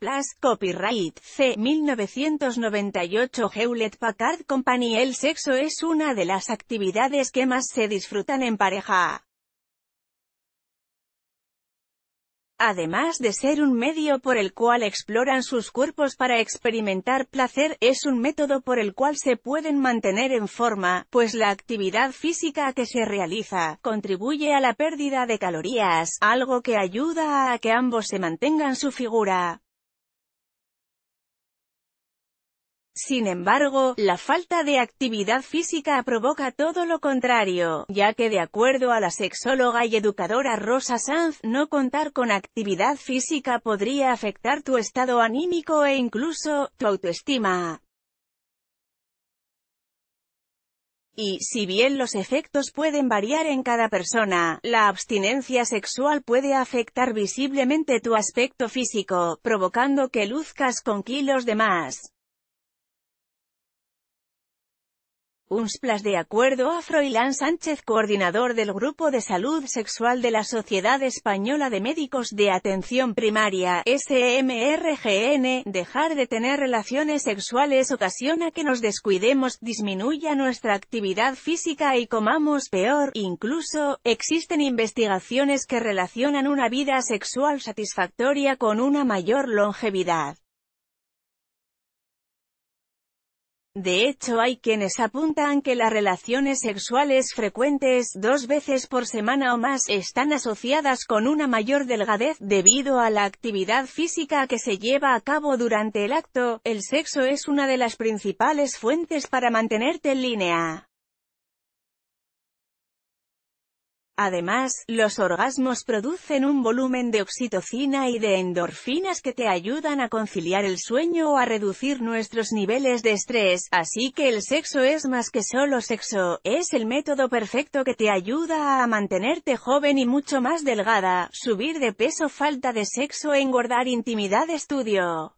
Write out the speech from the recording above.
Plus copyright C. 1998 Hewlett Packard Company El sexo es una de las actividades que más se disfrutan en pareja. Además de ser un medio por el cual exploran sus cuerpos para experimentar placer, es un método por el cual se pueden mantener en forma, pues la actividad física que se realiza, contribuye a la pérdida de calorías, algo que ayuda a que ambos se mantengan su figura. Sin embargo, la falta de actividad física provoca todo lo contrario, ya que de acuerdo a la sexóloga y educadora Rosa Sanz, no contar con actividad física podría afectar tu estado anímico e incluso, tu autoestima. Y, si bien los efectos pueden variar en cada persona, la abstinencia sexual puede afectar visiblemente tu aspecto físico, provocando que luzcas con kilos de más. UNSPLAS de acuerdo a Froilán Sánchez, coordinador del Grupo de Salud Sexual de la Sociedad Española de Médicos de Atención Primaria, SMRGN, dejar de tener relaciones sexuales ocasiona que nos descuidemos, disminuya nuestra actividad física y comamos peor, incluso, existen investigaciones que relacionan una vida sexual satisfactoria con una mayor longevidad. De hecho hay quienes apuntan que las relaciones sexuales frecuentes dos veces por semana o más están asociadas con una mayor delgadez debido a la actividad física que se lleva a cabo durante el acto. El sexo es una de las principales fuentes para mantenerte en línea. Además, los orgasmos producen un volumen de oxitocina y de endorfinas que te ayudan a conciliar el sueño o a reducir nuestros niveles de estrés, así que el sexo es más que solo sexo, es el método perfecto que te ayuda a mantenerte joven y mucho más delgada, subir de peso falta de sexo engordar intimidad estudio.